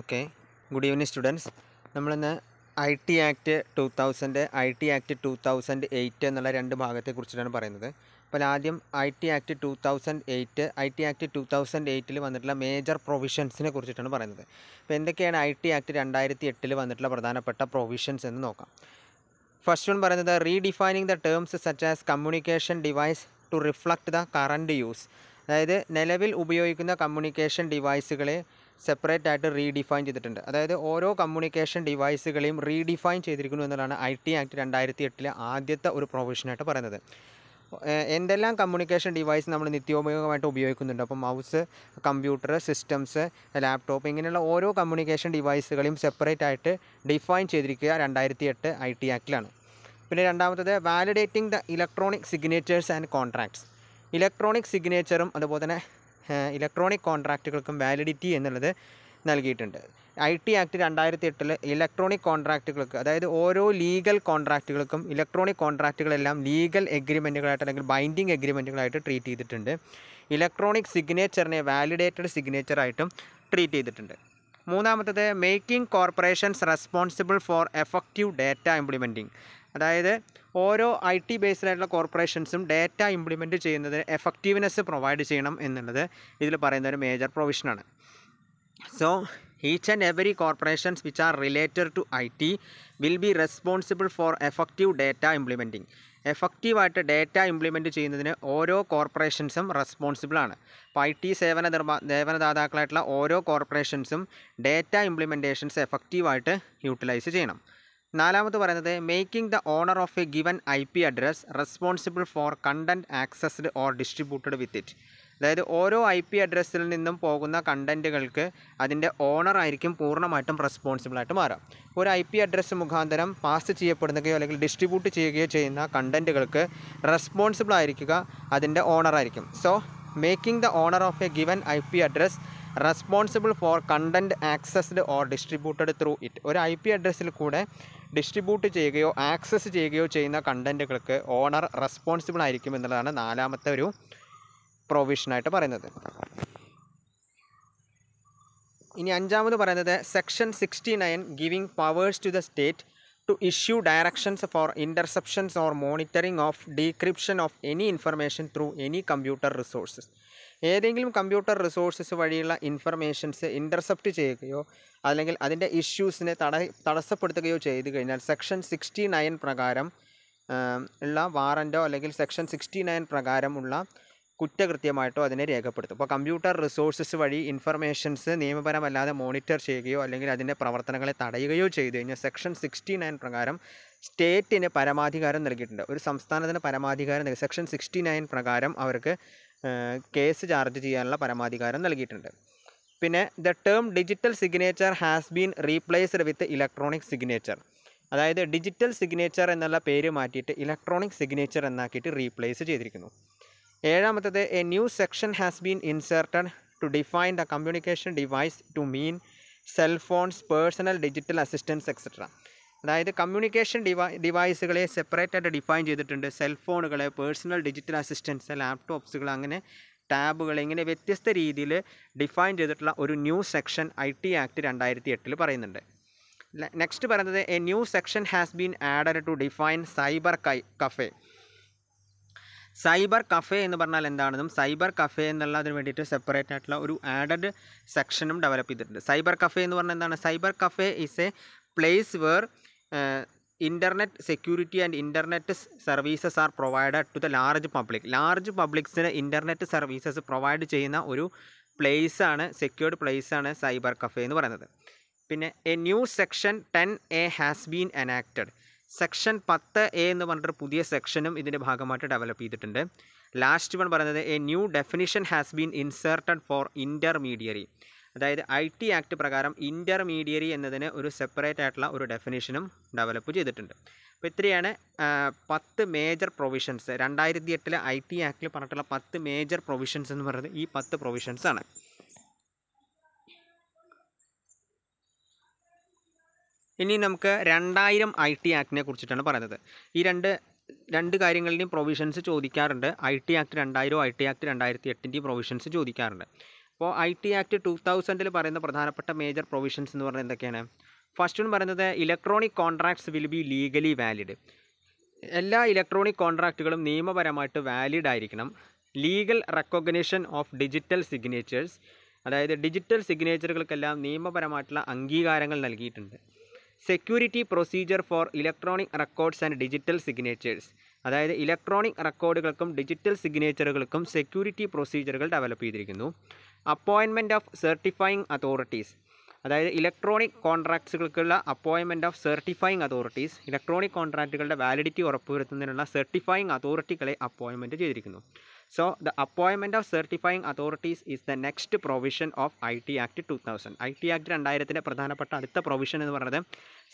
okay good evening students നമ്മളിന്ന് I T act two thousand I T act two thousand eight എന്നുള്ള രണ്ട് ഭാഗത്തെക്കുറിച്ചിട്ടാണ് പറയുന്നത് അപ്പോൾ ആദ്യം I T act two thousand eight I T act two thousand എയ്റ്റിൽ വന്നിട്ടുള്ള മേജർ പ്രൊവിഷൻസിനെ കുറിച്ചിട്ടാണ് പറയുന്നത് അപ്പോൾ എന്തൊക്കെയാണ് ഐ ടി ആക്ട് രണ്ടായിരത്തി എട്ടിൽ വന്നിട്ടുള്ള പ്രധാനപ്പെട്ട പ്രൊവിഷൻസ് എന്ന് നോക്കാം ഫസ്റ്റ് വൺ പറയുന്നത് redefining the terms such as communication device to reflect the current use അതായത് നിലവിൽ ഉപയോഗിക്കുന്ന കമ്മ്യൂണിക്കേഷൻ ഡിവൈസുകളെ സെപ്പറേറ്റ് ആയിട്ട് റീഡിഫൈൻ ചെയ്തിട്ടുണ്ട് അതായത് ഓരോ കമ്മ്യൂണിക്കേഷൻ ഡിവൈസുകളെയും റീഡിഫൈൻ ചെയ്തിരിക്കുന്നു എന്നുള്ളതാണ് ഐ ടി ആക്ട് രണ്ടായിരത്തി എട്ടിലെ ആദ്യത്തെ ഒരു പ്രൊവിഷനായിട്ട് പറയുന്നത് എന്തെല്ലാം കമ്മ്യൂണിക്കേഷൻ ഡിവൈസ് നമ്മൾ നിത്യോപയോഗമായിട്ട് ഉപയോഗിക്കുന്നുണ്ട് അപ്പോൾ മൗസ് കമ്പ്യൂട്ടർ സിസ്റ്റംസ് ലാപ്ടോപ്പ് ഇങ്ങനെയുള്ള ഓരോ കമ്മ്യൂണിക്കേഷൻ ഡിവൈസുകളെയും സെപ്പറേറ്റ് ആയിട്ട് ഡിഫൈൻ ചെയ്തിരിക്കുക രണ്ടായിരത്തി എട്ട് ഐ ടി ആക്ടിലാണ് പിന്നെ രണ്ടാമത്തത് validating the electronic signatures and contracts electronic സിഗ്നേച്ചറും അതുപോലെ തന്നെ ഇലക്ട്രോണിക് കോൺട്രാക്റ്റുകൾക്കും വാലിഡിറ്റി എന്നുള്ളത് നൽകിയിട്ടുണ്ട് ഐ ടി ആക്ട് രണ്ടായിരത്തി എട്ടിൽ ഇലക്ട്രോണിക് കോൺട്രാക്റ്റുകൾക്ക് അതായത് ഓരോ ലീഗൽ കോൺട്രാക്റ്റുകൾക്കും ഇലക്ട്രോണിക് കോൺട്രാക്റ്റുകളെല്ലാം ലീഗൽ എഗ്രിമെൻറ്റുകളായിട്ട് അല്ലെങ്കിൽ ബൈൻഡിങ് എഗ്രിമെൻറ്റുകളായിട്ട് ട്രീറ്റ് ചെയ്തിട്ടുണ്ട് ഇലക്ട്രോണിക് സിഗ്നേച്ചറിനെ വാലിഡേറ്റഡ് സിഗ്നേച്ചറായിട്ടും ട്രീറ്റ് ചെയ്തിട്ടുണ്ട് മൂന്നാമത്തത് making corporations responsible for effective data implementing അതായത് ഓരോ ഐ ടി ആയിട്ടുള്ള കോർപ്പറേഷൻസും ഡേറ്റ ഇംപ്ലിമെൻറ്റ് ചെയ്യുന്നതിന് എഫക്റ്റീവ്നെസ് പ്രൊവൈഡ് ചെയ്യണം എന്നുള്ളത് ഇതിൽ പറയുന്ന ഒരു മേജർ പ്രൊവിഷനാണ് so each and every corporations which are related to I T will be responsible for effective data implementing എഫക്റ്റീവായിട്ട് ഡേറ്റ ഇംപ്ലിമെൻറ്റ് ചെയ്യുന്നതിന് ഓരോ കോർപ്പറേഷൻസും ആണ് അപ്പോൾ ഐ ടി സേവന നിർമ്മാ സേവനദാതാക്കളായിട്ടുള്ള ഓരോ കോർപ്പറേഷൻസും ഡേറ്റ ഇംപ്ലിമെൻറ്റേഷൻസ് എഫക്റ്റീവായിട്ട് യൂട്ടിലൈസ് ചെയ്യണം നാലാമത് പറയുന്നത് making the owner of a given I P address responsible for content accessed or distributed with it അതായത് ഓരോ ഐ പി അഡ്രസ്സിൽ നിന്നും പോകുന്ന കണ്ടൻറ്റുകൾക്ക് അതിൻ്റെ ഓണർ ആയിരിക്കും പൂർണ്ണമായിട്ടും റെസ്പോൺസിബിളായിട്ട് മാറുക ഒരു ഐ പി അഡ്രസ്സ് മുഖാന്തരം പാസ് ചെയ്യപ്പെടുന്നതോ അല്ലെങ്കിൽ ഡിസ്ട്രിബ്യൂട്ട് ചെയ്യുകയോ ചെയ്യുന്ന കണ്ടൻറ്റുകൾക്ക് റെസ്പോൺസിബിൾ ആയിരിക്കുക അതിൻ്റെ ഓണറായിരിക്കും so making the owner of a given I P address responsible for content accessed or distributed through it ഒരു ഐ പി അഡ്രസ്സിൽ കൂടെ ഡിസ്ട്രിബ്യൂട്ട് ചെയ്യുകയോ ആക്സസ് ചെയ്യുകയോ ചെയ്യുന്ന കണ്ടൻറ്റുകൾക്ക് ഓണർ റെസ്പോൺസിബിൾ ആയിരിക്കും എന്നുള്ളതാണ് നാലാമത്തെ ഒരു പ്രൊവിഷനായിട്ട് പറയുന്നത് ഇനി അഞ്ചാമത് പറയുന്നത് section sixty nine giving powers to the state to issue directions for interceptions or monitoring of decryption of any information through any computer resources ഏതെങ്കിലും കമ്പ്യൂട്ടർ റിസോഴ്സസ് വഴിയുള്ള ഇൻഫർമേഷൻസ് ഇൻ്റർസെപ്റ്റ് ചെയ്യുകയോ അല്ലെങ്കിൽ അതിൻ്റെ ഇഷ്യൂസിനെ തട തടസ്സപ്പെടുത്തുകയോ ചെയ്തു കഴിഞ്ഞാൽ സെക്ഷൻ സിക്സ്റ്റി നയൻ പ്രകാരം ഉള്ള വാറൻറ്റോ അല്ലെങ്കിൽ സെക്ഷൻ സിക്സ്റ്റി നയൻ പ്രകാരമുള്ള കുറ്റകൃത്യമായിട്ടോ അതിനെ രേഖപ്പെടുത്തും അപ്പോൾ കമ്പ്യൂട്ടർ റിസോഴ്സസ് വഴി ഇൻഫർമേഷൻസ് നിയമപരമല്ലാതെ മോണിറ്റർ ചെയ്യുകയോ അല്ലെങ്കിൽ അതിൻ്റെ പ്രവർത്തനങ്ങളെ തടയുകയോ ചെയ്തു കഴിഞ്ഞാൽ സെക്ഷൻ സിക്സ്റ്റി നയൻ പ്രകാരം സ്റ്റേറ്റിന് പരമാധികാരം നൽകിയിട്ടുണ്ട് ഒരു സംസ്ഥാനത്തിന് പരമാധികാരം നൽകി സെക്ഷൻ സിക്സ്റ്റി നയൻ പ്രകാരം അവർക്ക് കേസ് ചാർജ് ചെയ്യാനുള്ള പരമാധികാരം നൽകിയിട്ടുണ്ട് പിന്നെ the term digital signature has been replaced with electronic signature അതായത് ഡിജിറ്റൽ സിഗ്നേച്ചർ എന്നുള്ള പേര് മാറ്റിയിട്ട് ഇലക്ട്രോണിക് സിഗ്നേച്ചർ എന്നാക്കിയിട്ട് റീപ്ലേസ് ചെയ്തിരിക്കുന്നു ഏഴാമത്തത് a new section has been inserted to define the communication device to mean cell phones personal digital assistance et cetera അതായത് communication ഡിവൈ ഡിവൈസുകളെ സെപ്പറേറ്റായിട്ട് ഡിഫൈൻ ചെയ്തിട്ടുണ്ട് സെൽഫോണുകളെ പേഴ്സണൽ ഡിജിറ്റൽ അസിസ്റ്റൻസ് ലാപ്ടോപ്സുകൾ അങ്ങനെ ടാബുകൾ ഇങ്ങനെ വ്യത്യസ്ത രീതിയിൽ ഡിഫൈൻ ചെയ്തിട്ടുള്ള ഒരു new section I T act രണ്ടായിരത്തി എട്ടിൽ പറയുന്നുണ്ട് നെക്സ്റ്റ് പറയുന്നത് a new section has been added to define cyber cafe cyber cafe എന്ന് പറഞ്ഞാൽ എന്താണെന്നും സൈബർ കഫേ എന്നുള്ളതിന് വേണ്ടിയിട്ട് സെപ്പറേറ്റ് ആയിട്ടുള്ള ഒരു ആഡഡ് സെക്ഷനും ഡെവലപ്പ് ചെയ്തിട്ടുണ്ട് സൈബർ കഫേ എന്ന് പറഞ്ഞാൽ എന്താണ് cyber cafe is a place where internet security and internet services are provided to the large public large പബ്ലിക്സിന് ഇൻ്റർനെറ്റ് സർവീസസ് പ്രൊവൈഡ് ചെയ്യുന്ന ഒരു പ്ലേസാണ് സെക്യൂർഡ് പ്ലേസാണ് സൈബർ കഫേ എന്ന് പറയുന്നത് പിന്നെ a new section ten A has been enacted section പത്ത് A എന്ന് പറഞ്ഞിട്ട് പുതിയ സെക്ഷനും ഇതിൻ്റെ ഭാഗമായിട്ട് ഡെവലപ്പ് ചെയ്തിട്ടുണ്ട് ലാസ്റ്റ് വൺ പറയുന്നത് a new definition has been inserted for intermediary അതായത് ഐ ടി ആക്ട് പ്രകാരം ഇൻ്റർമീഡിയറി എന്നതിന് ഒരു സെപ്പറേറ്റ് ആയിട്ടുള്ള ഒരു ഡെഫിനേഷനും ഡെവലപ്പ് ചെയ്തിട്ടുണ്ട് അപ്പോൾ ഇത്രയാണ് പത്ത് മേജർ പ്രൊവിഷൻസ് രണ്ടായിരത്തി എട്ടിലെ ഐ ടി ആക്ടിൽ പറഞ്ഞിട്ടുള്ള പത്ത് മേജർ പ്രൊവിഷൻസ് എന്ന് പറയുന്നത് ഈ പത്ത് പ്രൊവിഷൻസ് ആണ് ഇനി നമുക്ക് രണ്ടായിരം ഐ ടി ആക്ടിനെ കുറിച്ചിട്ടാണ് പറയുന്നത് ഈ രണ്ട് രണ്ട് കാര്യങ്ങളുടെയും പ്രൊവിഷൻസ് ചോദിക്കാറുണ്ട് ഐ ടി ആക്ട് രണ്ടായിരവും ഐ ടി ആക്ട് രണ്ടായിരത്തി എട്ടിൻ്റെയും പ്രൊവിഷൻസ് ചോദിക്കാറുണ്ട് അപ്പോൾ ഐ ടി ആക്ട് ടു തൗസൻഡിൽ പറയുന്ന പ്രധാനപ്പെട്ട മേജർ പ്രൊവിഷൻസ് എന്ന് പറഞ്ഞാൽ എന്തൊക്കെയാണ് ഫസ്റ്റ് എന്ന് പറയുന്നത് electronic contracts will be legally valid എല്ലാ ഇലക്ട്രോണിക് കോൺട്രാക്റ്റുകളും നിയമപരമായിട്ട് വാലിഡ് ആയിരിക്കണം legal recognition of digital signatures അതായത് ഡിജിറ്റൽ സിഗ്നേച്ചറുകൾക്കെല്ലാം നിയമപരമായിട്ടുള്ള അംഗീകാരങ്ങൾ നൽകിയിട്ടുണ്ട് security procedure for electronic records and digital signatures അതായത് ഇലക്ട്രോണിക് റെക്കോർഡുകൾക്കും ഡിജിറ്റൽ സിഗ്നേച്ചറുകൾക്കും സെക്യൂരിറ്റി പ്രൊസീജിയറുകൾ ഡെവലപ്പ് ചെയ്തിരിക്കുന്നു അപ്പോയിൻമെൻറ്റ് ഓഫ് സർട്ടിഫൈയിങ് അതോറിറ്റീസ് അതായത് ഇലക്ട്രോണിക് കോൺട്രാക്ട്സുകൾക്കുള്ള appointment of certifying authorities electronic കോൺട്രാക്റ്റുകളുടെ വാലിഡിറ്റി ഉറപ്പുവരുത്തുന്നതിനുള്ള സർട്ടിഫൈയിങ് അതോറിറ്റികളെ അപ്പോയിൻമെൻറ്റ് ചെയ്തിരിക്കുന്നു so the appointment of certifying authorities is the next provision of I T act two thousand I T act രണ്ടായിരത്തിൻ്റെ പ്രധാനപ്പെട്ട അടുത്ത provision എന്ന് പറയുന്നത്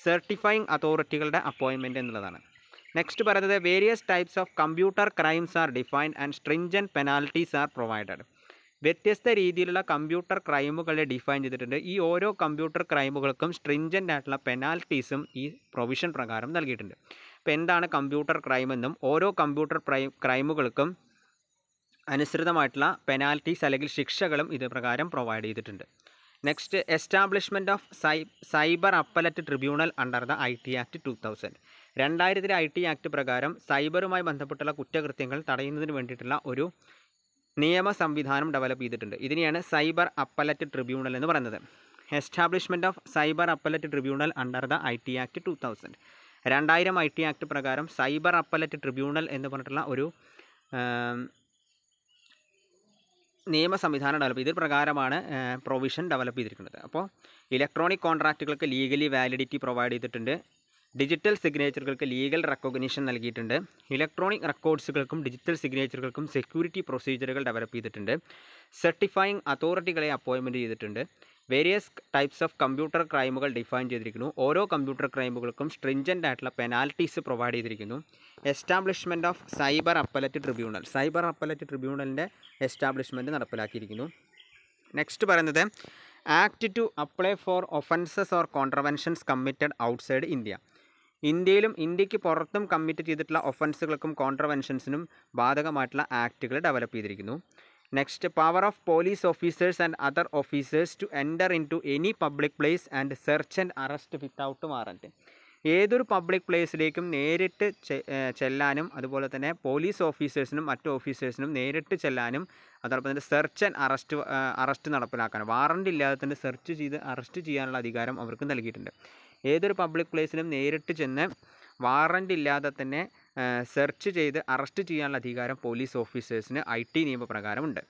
സർട്ടിഫൈയിങ് അതോറിറ്റികളുടെ അപ്പോയിൻമെൻറ്റ് എന്നുള്ളതാണ് നെക്സ്റ്റ് പറയുന്നത് various types of computer crimes are defined and stringent penalties are provided വ്യത്യസ്ത രീതിയിലുള്ള കമ്പ്യൂട്ടർ ക്രൈമുകളെ ഡിഫൈൻ ചെയ്തിട്ടുണ്ട് ഈ ഓരോ കമ്പ്യൂട്ടർ ക്രൈമുകൾക്കും സ്ട്രിഞ്ചൻ്റ് ആയിട്ടുള്ള പെനാൽറ്റീസും ഈ പ്രൊവിഷൻ പ്രകാരം നൽകിയിട്ടുണ്ട് അപ്പോൾ എന്താണ് കമ്പ്യൂട്ടർ ക്രൈം എന്നും ഓരോ കമ്പ്യൂട്ടർ ക്രൈമുകൾക്കും അനുസൃതമായിട്ടുള്ള പെനാൽറ്റീസ് അല്ലെങ്കിൽ ശിക്ഷകളും ഇത് പ്രകാരം പ്രൊവൈഡ് ചെയ്തിട്ടുണ്ട് next establishment of cyber appellate tribunal under the I T act two thousand രണ്ടായിരത്തിലെ ഐ ടി ആക്ട് പ്രകാരം സൈബറുമായി ബന്ധപ്പെട്ടുള്ള കുറ്റകൃത്യങ്ങൾ തടയുന്നതിന് വേണ്ടിയിട്ടുള്ള ഒരു നിയമ സംവിധാനം ഡെവലപ്പ് ചെയ്തിട്ടുണ്ട് ഇതിനെയാണ് സൈബർ അപ്പലറ്റ് ട്രിബ്യൂണൽ എന്ന് പറയുന്നത് establishment of cyber appellate tribunal under the I T act two thousand രണ്ടായിരം ഐ ടി ആക്ട് പ്രകാരം സൈബർ അപ്പലറ്റ് ട്രിബ്യൂണൽ എന്ന് പറഞ്ഞിട്ടുള്ള ഒരു നിയമ സംവിധാനം ഡെവലപ്പ് ഇത് പ്രകാരമാണ് പ്രൊവിഷൻ ഡെവലപ്പ് ചെയ്തിരിക്കുന്നത് അപ്പോൾ ഇലക്ട്രോണിക് കോൺട്രാക്റ്റുകൾക്ക് ലീഗലി വാലിഡിറ്റി പ്രൊവൈഡ് ചെയ്തിട്ടുണ്ട് ഡിജിറ്റൽ സിഗ്നേച്ചറുകൾക്ക് ലീഗൽ റെക്കഗ്നീഷൻ നൽകിയിട്ടുണ്ട് ഇലക്ട്രോണിക് റെക്കോർഡ്സുകൾക്കും ഡിജിറ്റൽ സിഗ്നേച്ചറുകൾക്കും സെക്യൂരിറ്റി പ്രൊസീജിയറുകൾ ഡെവലപ്പ് ചെയ്തിട്ടുണ്ട് സർട്ടിഫൈയിങ് അതോറിറ്റികളെ അപ്പോയിൻമെൻറ്റ് ചെയ്തിട്ടുണ്ട് വേരിയസ് ടൈപ്സ് ഓഫ് കമ്പ്യൂട്ടർ ക്രൈമുകൾ ഡിഫൈൻ ചെയ്തിരിക്കുന്നു ഓരോ കമ്പ്യൂട്ടർ ക്രൈമുകൾക്കും സ്ട്രിഞ്ചൻ്റ് ആയിട്ടുള്ള പെനാൽറ്റീസ് പ്രൊവൈഡ് ചെയ്തിരിക്കുന്നു establishment of cyber appellate tribunal cyber appellate ട്രിബ്യൂണലിൻ്റെ എസ്റ്റാബ്ലിഷ്മെൻറ്റ് നടപ്പിലാക്കിയിരിക്കുന്നു നെക്സ്റ്റ് പറയുന്നത് act to apply for offences or contraventions committed outside India ഇന്ത്യയിലും ഇന്ത്യക്ക് പുറത്തും കമ്മിറ്റ് ചെയ്തിട്ടുള്ള ഒഫൻസുകൾക്കും കോൺട്രവെൻഷൻസിനും ബാധകമായിട്ടുള്ള ആക്റ്റുകൾ ഡെവലപ്പ് ചെയ്തിരിക്കുന്നു next power of police officers and other officers to enter into any public place and search and arrest without warrant ഏതൊരു public പ്ലേസിലേക്കും നേരിട്ട് ചെല്ലാനും അതുപോലെ തന്നെ പോലീസ് ഓഫീസേഴ്സിനും മറ്റു ഓഫീസേഴ്സിനും നേരിട്ട് ചെല്ലാനും അതോടൊപ്പം തന്നെ സെർച്ച് ആൻഡ് അറസ്റ്റ് അറസ്റ്റ് നടപ്പിലാക്കാനും വാറൻ്റ് ഇല്ലാതെ തന്നെ സെർച്ച് ചെയ്ത് അറസ്റ്റ് ചെയ്യാനുള്ള അധികാരം അവർക്ക് നൽകിയിട്ടുണ്ട് ഏതൊരു പബ്ലിക് പ്ലേസിലും നേരിട്ട് ചെന്ന് വാറൻ്റ് ഇല്ലാതെ തന്നെ സെർച്ച് ചെയ്ത് അറസ്റ്റ് ചെയ്യാനുള്ള അധികാരം പോലീസ് ഓഫീസേഴ്സിന് ഐ ടി നിയമപ്രകാരമുണ്ട്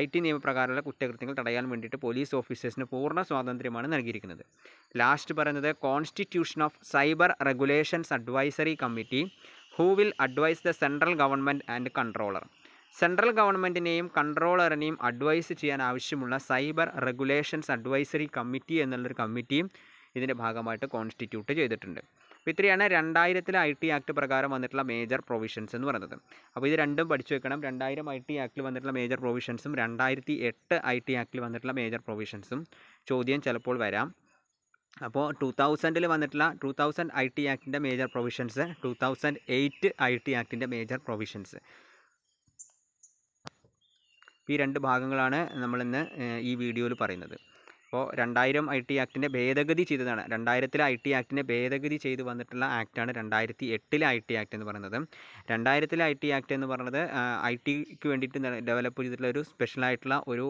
ഐ ടി നിയമപ്രകാരമുള്ള കുറ്റകൃത്യങ്ങൾ തടയാൻ വേണ്ടിയിട്ട് പോലീസ് ഓഫീസേഴ്സിന് പൂർണ്ണ സ്വാതന്ത്ര്യമാണ് നൽകിയിരിക്കുന്നത് ലാസ്റ്റ് പറയുന്നത് constitution of cyber regulations advisory committee who will advise the central government and controller central ഗവൺമെൻറ്റിനെയും കൺട്രോളറിനെയും അഡ്വൈസ് ചെയ്യാൻ ആവശ്യമുള്ള സൈബർ റെഗുലേഷൻസ് അഡ്വൈസറി കമ്മിറ്റി എന്നുള്ളൊരു കമ്മിറ്റിയും ഇതിൻ്റെ ഭാഗമായിട്ട് കോൺസ്റ്റിറ്റ്യൂട്ട് ചെയ്തിട്ടുണ്ട് അപ്പോൾ ഇത്രയാണ് രണ്ടായിരത്തിലെ ഐ ടി ആക്ട് പ്രകാരം വന്നിട്ടുള്ള മേജർ പ്രൊവിഷൻസ് എന്ന് പറയുന്നത് അപ്പോൾ ഇത് രണ്ടും പഠിച്ചു വെക്കണം രണ്ടായിരം ഐ ടി ആക്ടിൽ വന്നിട്ടുള്ള മേജർ പ്രൊവിഷൻസും രണ്ടായിരത്തി എട്ട് ഐ ടി ആക്ടിൽ വന്നിട്ടുള്ള മേജർ പ്രൊവിഷൻസും ചോദ്യം ചിലപ്പോൾ വരാം അപ്പോൾ ടു തൗസൻഡിൽ വന്നിട്ടുള്ള ടു തൗസൻഡ് ഐ ടി ആക്ടിൻ്റെ major provisions two thousand eight I T ആക്ടിൻ്റെ മേജർ പ്രൊവിഷൻസ് ഈ രണ്ട് ഭാഗങ്ങളാണ് നമ്മളിന്ന് ഈ വീഡിയോയിൽ പറയുന്നത് അപ്പോൾ രണ്ടായിരം ഐ ടി ആക്ടിൻ്റെ ഭേദഗതി ചെയ്തതാണ് രണ്ടായിരത്തിലെ ഐ ടി ആക്ടിൻ്റെ ഭേദഗതി ചെയ്ത് വന്നിട്ടുള്ള ആക്റ്റാണ് രണ്ടായിരത്തി എട്ടിലെ ഐ ടി ആക്ട് എന്ന് പറയുന്നത് രണ്ടായിരത്തിലെ ഐ ടി ആക്ട് എന്ന് പറയുന്നത് ഐ ടിക്ക് വേണ്ടിയിട്ട് ഡെവലപ്പ് ചെയ്തിട്ടുള്ള ഒരു സ്പെഷ്യലായിട്ടുള്ള ഒരു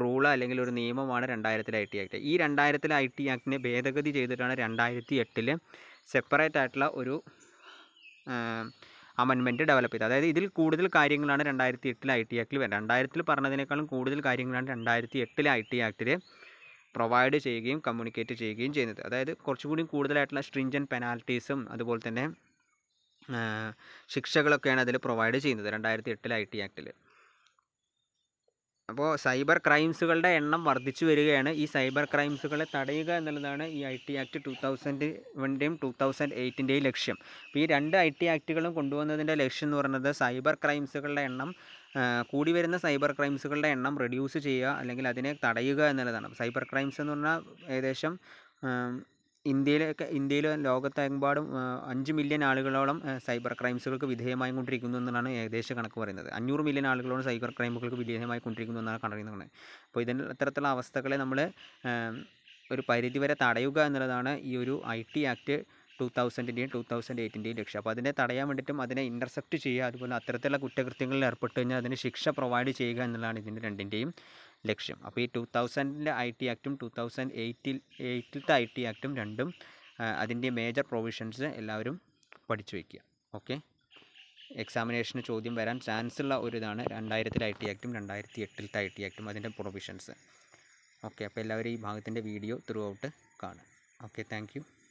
റൂൾ അല്ലെങ്കിൽ ഒരു നിയമമാണ് രണ്ടായിരത്തിലെ ഐ ടി ആക്ട് ഈ രണ്ടായിരത്തിലെ ഐ ടി ആക്ടിനെ ഭേദഗതി ചെയ്തിട്ടാണ് രണ്ടായിരത്തി എട്ടിൽ സെപ്പറേറ്റ് ആയിട്ടുള്ള ഒരു അമെൻമെൻറ്റ് ഡെവലപ്പ് ചെയ്തത് അതായത് ഇതിൽ കൂടുതൽ കാര്യങ്ങളാണ് രണ്ടായിരത്തി എട്ടിലെ ഐ ടി ആക്ടിൽ വരുന്നത് രണ്ടായിരത്തിൽ പറഞ്ഞതിനേക്കാളും കൂടുതൽ കാര്യങ്ങളാണ് രണ്ടായിരത്തി എട്ടിലെ ഐ ടി ആക്ടിൽ പ്രൊവൈഡ് ചെയ്യുകയും കമ്മ്യൂണിക്കേറ്റ് ചെയ്യുകയും ചെയ്യുന്നത് അതായത് കുറച്ചുകൂടി കൂടുതലായിട്ടുള്ള സ്ട്രിഞ്ചൻ പെനാൽറ്റീസും അതുപോലെ തന്നെ ശിക്ഷകളൊക്കെയാണ് അതിൽ പ്രൊവൈഡ് ചെയ്യുന്നത് രണ്ടായിരത്തി എട്ടിലെ ഐ ടി ആക്ടിൽ അപ്പോൾ സൈബർ ക്രൈംസുകളുടെ എണ്ണം വർദ്ധിച്ചു വരികയാണ് ഈ സൈബർ ക്രൈംസുകളെ തടയുക എന്നുള്ളതാണ് ഈ I T act two thousand വണ്ടിയും ടു തൗസൻഡ് എയ്റ്റിൻ്റെയും ലക്ഷ്യം അപ്പോൾ ഈ രണ്ട് ഐ ടി ആക്റ്റുകളും കൊണ്ടുവന്നതിൻ്റെ ലക്ഷ്യം എന്ന് പറയുന്നത് സൈബർ ക്രൈംസുകളുടെ എണ്ണം കൂടി വരുന്ന സൈബർ ക്രൈംസുകളുടെ എണ്ണം റെഡ്യൂസ് ചെയ്യുക അല്ലെങ്കിൽ അതിനെ തടയുക എന്നുള്ളതാണ് സൈബർ ക്രൈംസ് എന്ന് പറഞ്ഞാൽ ഏകദേശം ഇന്ത്യയിലൊക്കെ ഇന്ത്യയിലും ലോകത്തെമ്പാടും അഞ്ച് മില്യൺ ആളുകളോളം സൈബർ ക്രൈംസുകൾക്ക് വിധേയമായി കൊണ്ടിരിക്കുന്നു എന്നാണ് ഏകദേശ കണക്ക് പറയുന്നത് അഞ്ഞൂറ് മില്യൺ ആളുകളോളം സൈബർ ക്രൈമുകൾക്ക് വിധേയമായി കൊണ്ടിരിക്കുന്നു എന്നാണ് കണ്ടിരിക്കുന്നത് അപ്പോൾ ഇതിന് അത്തരത്തിലുള്ള അവസ്ഥകളെ നമ്മൾ ഒരു പരിധിവരെ തടയുക എന്നുള്ളതാണ് ഈ ഒരു ഐ ടി ആക്ട് ടു തൗസൻഡിൻ്റെയും ടു തൗസൻഡ് എയ്റ്റിൻ്റെയും ലക്ഷ്യം അപ്പോൾ അതിനെ തടയാൻ വേണ്ടിയിട്ടും അതിനെ ഇൻ്റർസെപ്റ്റ് ചെയ്യുക അതുപോലെ അത്തരത്തിലുള്ള കുറ്റകൃത്യങ്ങളിൽ ഏർപ്പെട്ട് കഴിഞ്ഞാൽ അതിന് ശിക്ഷ പ്രൊവൈഡ് ചെയ്യുക എന്നുള്ളതാണ് ഇതിൻ്റെ രണ്ടിൻ്റെയും ലക്ഷ്യം അപ്പോൾ ഈ ടു തൗസൻഡിൻ്റെ ഐ ടി ആക്റ്റും ടു തൗസൻഡ് എയ്റ്റിൽ എയ്റ്റിലത്തെ ഐ ടി ആക്റ്റും രണ്ടും അതിൻ്റെ മേജർ പ്രൊവിഷൻസ് എല്ലാവരും പഠിച്ചു വയ്ക്കുക ഓക്കെ എക്സാമിനേഷന് ചോദ്യം വരാൻ ചാൻസ് ഉള്ള ഒരു ഇതാണ് രണ്ടായിരത്തിലെ ഐ ടി ആക്റ്റും രണ്ടായിരത്തി എട്ടിലത്തെ ഐ ടി ആക്റ്റും അതിൻ്റെ പ്രൊവിഷൻസ് ഓക്കെ അപ്പോൾ എല്ലാവരും ഈ ഭാഗത്തിൻ്റെ വീഡിയോ ത്രൂ ഔട്ട് കാണുക ഓക്കെ താങ്ക്